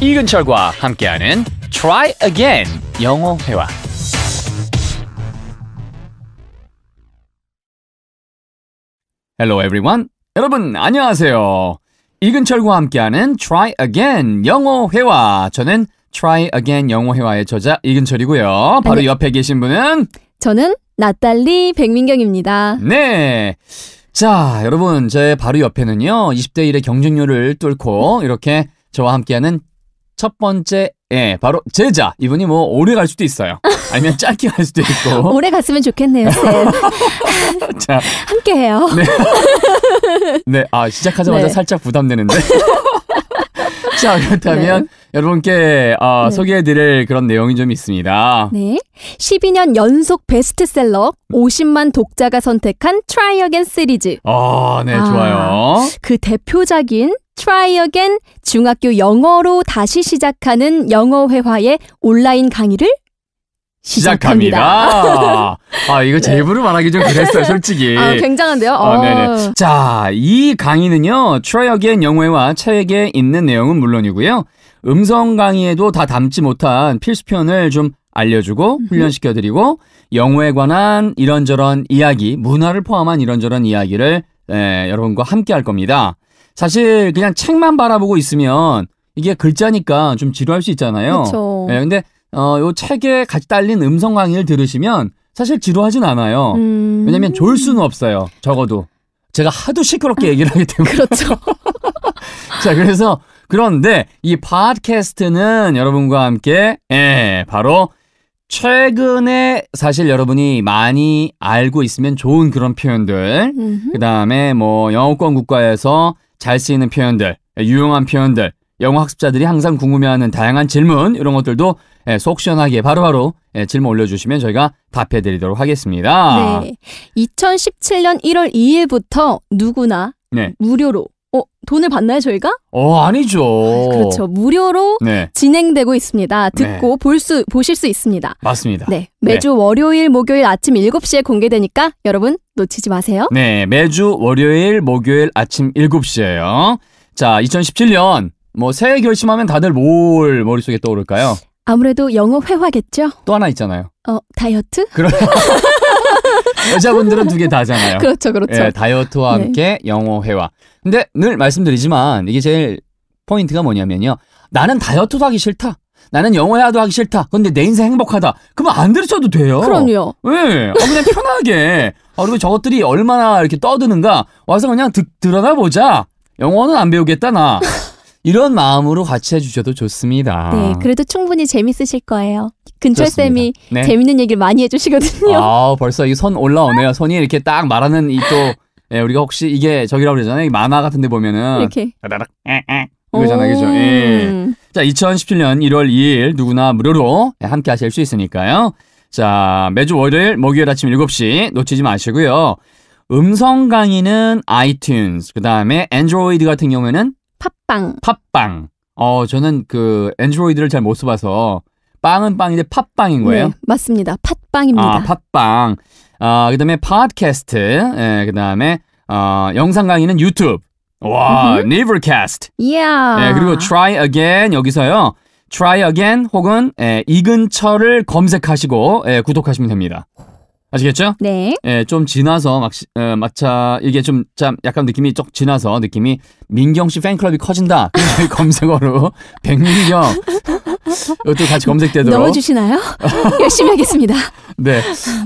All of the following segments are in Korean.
이근철과 함께하는 Try Again 영어 회화 Hello everyone. 여러분 안녕하세요. 이근철과 함께하는 Try Again 영어 회화. 저는 Try Again 영어 회화의 저자 이근철이고요. 바로 아니, 네. 옆에 계신 분은 저는 나탈리 백민경입니다. 네. 자, 여러분, 제 바로 옆에는요, 20대 1의 경쟁률을 뚫고, 이렇게 저와 함께하는 첫 번째 예, 바로 제자. 이분이 뭐 오래 갈 수도 있어요. 아니면 짧게 갈 수도 있고. 오래 갔으면 좋겠네요, 자, 함께 해요. 네. 네, 아 시작하자마자 네. 살짝 부담되는데. 자, 그렇다면 네. 여러분께 어, 네. 소개해드릴 그런 내용이 좀 있습니다. 네. 12년 연속 베스트셀러 50만 독자가 선택한 트라이어겐 시리즈. 아, 네, 아, 좋아요. 그 대표작인 Try Again 중학교 영어로 다시 시작하는 영어 회화의 온라인 강의를 시작합니다. 아, 이거 제부를 네. 말하기 좀 그랬어요, 솔직히. 아, 굉장한데요? 아, 네네. 어. 자, 이 강의는요, Try Again 영어회화 책에 있는 내용은 물론이고요. 음성 강의에도 다 담지 못한 필수 표현을 좀 알려주고 훈련시켜드리고 영어에 관한 이런저런 이야기, 문화를 포함한 이런저런 이야기를 예, 여러분과 함께 할 겁니다. 사실 그냥 책만 바라보고 있으면 이게 글자니까 좀 지루할 수 있잖아요. 그렇 네, 예, 근데 어, 요 책에 같이 딸린 음성 강의를 들으시면 사실 지루하진 않아요. 음... 왜냐면 좋을 수는 없어요. 적어도. 제가 하도 시끄럽게 얘기를 하기 때문에. 그렇죠. 자, 그래서 그런데 이 팟캐스트는 여러분과 함께 예, 바로 최근에 사실 여러분이 많이 알고 있으면 좋은 그런 표현들. 그다음에 뭐 영어권 국가에서 잘 쓰이는 표현들, 유용한 표현들, 영어 학습자들이 항상 궁금해하는 다양한 질문 이런 것들도 예, 속 시원하게 바로바로 예, 질문 올려주시면 저희가 답해드리도록 하겠습니다. 네, 2017년 1월 2일부터 누구나 네. 무료로 어, 돈을 받나요, 저희가? 어, 아니죠. 그렇죠. 무료로 네. 진행되고 있습니다. 네. 듣고 네. 볼 수, 보실 수 있습니다. 맞습니다. 네. 매주 네. 월요일, 목요일 아침 7시에 공개되니까 여러분 놓치지 마세요. 네. 매주 월요일, 목요일 아침 7시에요. 자, 2017년 뭐 새해 결심하면 다들 뭘 머릿속에 떠오를까요? 아무래도 영어 회화겠죠? 또 하나 있잖아요. 어, 다이어트? 그럼 여자분들은 두 개 다잖아요. 그렇죠, 그렇죠. 예, 다이어트와 네. 함께 영어 회화. 근데 늘 말씀드리지만 이게 제일 포인트가 뭐냐면요. 나는 다이어트도 하기 싫다. 나는 영어야도 하기 싫다. 근데 내 인생 행복하다. 그러면 안 들으셔도 돼요. 그럼요. 네. 아, 그냥 편하게. 어, 그리고 저것들이 얼마나 이렇게 떠드는가. 와서 그냥 드, 들어가보자. 영어는 안 배우겠다, 나. 이런 마음으로 같이 해주셔도 좋습니다. 네, 그래도 충분히 재밌으실 거예요. 근철 쌤이 네. 재밌는 얘기를 많이 해주시거든요. 아, 벌써 이 선 올라오네요. 손이 이렇게 딱 말하는 이또 예, 우리가 혹시 이게 저기라고 그러잖아요. 만화 같은 데 보면은 이렇게 따다잖아요 그죠? 예. 음. 자, 2017년 1월 2일 누구나 무료로 예, 함께 하실 수 있으니까요. 자, 매주 월요일 목요일 아침 7시 놓치지 마시고요. 음성 강의는 아이튠즈, 그다음에 안드로이드 같은 경우에는 팟빵. 팟빵. 어, 저는 그 안드로이드를 잘 못 써봐서 빵은 빵인데 팟빵인 거예요? 네, 맞습니다. 팟빵입니다. 아, 팟빵. 어, 그 다음에 팟캐스트, 예, 그 다음에 어, 영상 강의는 유튜브. 와, 네이버캐스트. y e a 예, 그리고 try again 여기서요. try again 혹은 예, 이근처를 검색하시고 예, 구독하시면 됩니다. 아시겠죠? 네. 예, 좀 지나서 막 어, 막차 이게 좀참 약간 느낌이 쪽 지나서 느낌이 민경 씨 팬클럽이 커진다. 검색어로 백민경 이것도 같이 검색되도록 넣어주시나요? 열심히 하겠습니다. 네,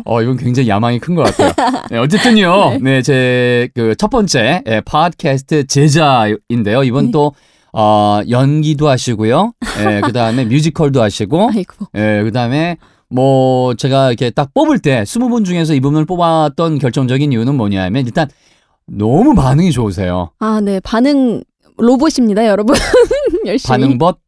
어 이건 굉장히 야망이 큰 것 같아요. 네, 어쨌든요, 네, 네 제 그 첫 번째 예, 팟캐스트 제자인데요. 이번 네. 또 어, 연기도 하시고요. 예, 그 다음에 뮤지컬도 하시고, 아이고. 예, 그 다음에 뭐 제가 이렇게 딱 뽑을 때 20분 중에서 이분을 뽑았던 결정적인 이유는 뭐냐면 일단 너무 반응이 좋으세요. 아, 네. 반응 로봇입니다, 여러분. 열심히. 반응봇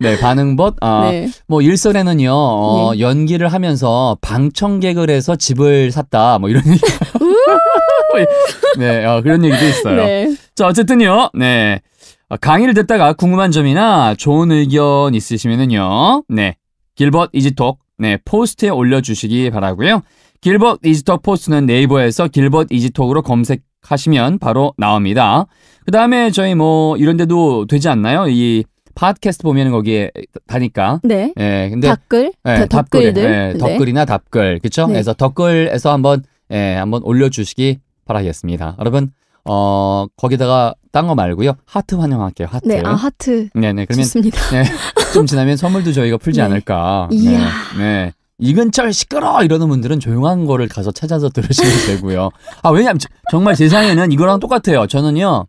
네, 반응봇. 아, 어, 네. 뭐 일선에는요. 어, 네. 연기를 하면서 방청객을 해서 집을 샀다. 뭐 이런 얘기. 네, 어, 그런 얘기도 있어요. 네. 자, 어쨌든요. 네. 어, 강의를 듣다가 궁금한 점이나 좋은 의견 있으시면은요. 네. 길벗 이지톡 네, 포스트에 올려 주시기 바라고요. 길벗 이지톡 포스트는 네이버에서 길벗 이지톡으로 검색하시면 바로 나옵니다. 그다음에 저희 뭐 이런 데도 되지 않나요? 이 팟캐스트 보면은 거기에 다니까. 네. 예. 근데 댓글, 예, 댓글들, 예, 댓글이나 네. 답글, 그렇죠? 네. 그래서 댓글에서 한번 예, 한번 올려주시기 바라겠습니다. 여러분, 어 거기다가 딴 거 말고요, 하트 환영할게요. 하트. 네, 아 하트. 네, 네. 그러면 좋습니다. 네, 좀 지나면 선물도 저희가 풀지 네. 않을까. 이야. 네. 네. 이근철 시끄러 이러는 분들은 조용한 거를 가서 찾아서 들으시면 되고요. 아 왜냐면 저, 정말 세상에는 이거랑 똑같아요. 저는요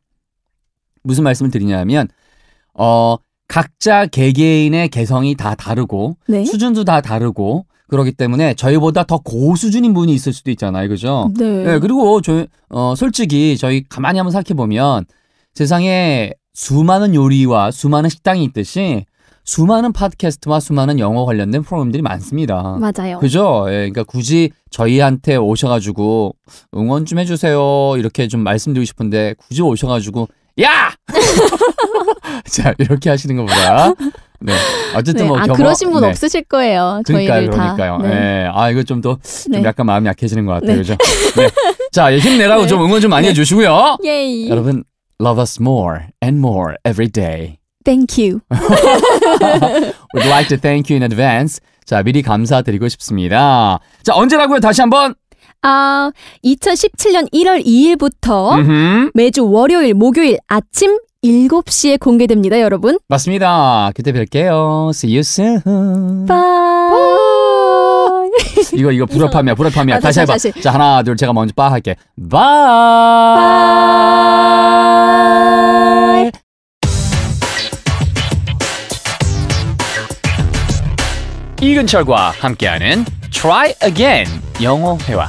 무슨 말씀을 드리냐면 어 각자 개개인의 개성이 다 다르고 네? 수준도 다 다르고 그러기 때문에 저희보다 더 고수준인 분이 있을 수도 있잖아요. 그죠? 네. 네 그리고 저, 어, 솔직히 저희 가만히 한번 생각해보면 세상에 수많은 요리와 수많은 식당이 있듯이 수많은 팟캐스트와 수많은 영어 관련된 프로그램들이 많습니다. 맞아요. 그죠? 예, 그러니까 굳이 저희한테 오셔가지고 응원 좀 해주세요 이렇게 좀 말씀드리고 싶은데 굳이 오셔가지고 야! 자 이렇게 하시는 것보다 네 어쨌든 네, 뭐 아, 겸허, 그러신 분 네. 없으실 거예요. 그러니까요, 그러니까요. 다. 네. 네. 아 이거 좀 더 좀 네. 약간 마음이 약해지는 것 같아요, 네. 그죠? 네. 자 예, 힘내라고 네. 좀 응원 좀 많이 해주시고요. 예 여러분, love us more and more every day. Thank you. We'd like to thank you in advance. 자 미리 감사드리고 싶습니다. 자 언제라고요? 다시 한번. 아, 2017년 1월 2일부터 음흠. 매주 월요일, 목요일 아침 7시에 공개됩니다, 여러분. 맞습니다. 그때 뵐게요. See you soon. Bye. 이거 이거 불합함이야 불합함이야 아, 다시, 해봐 자 하나 둘 제가 먼저 빠 할게 바이, 바이. 이근철과 함께하는 Try Again 영어 회화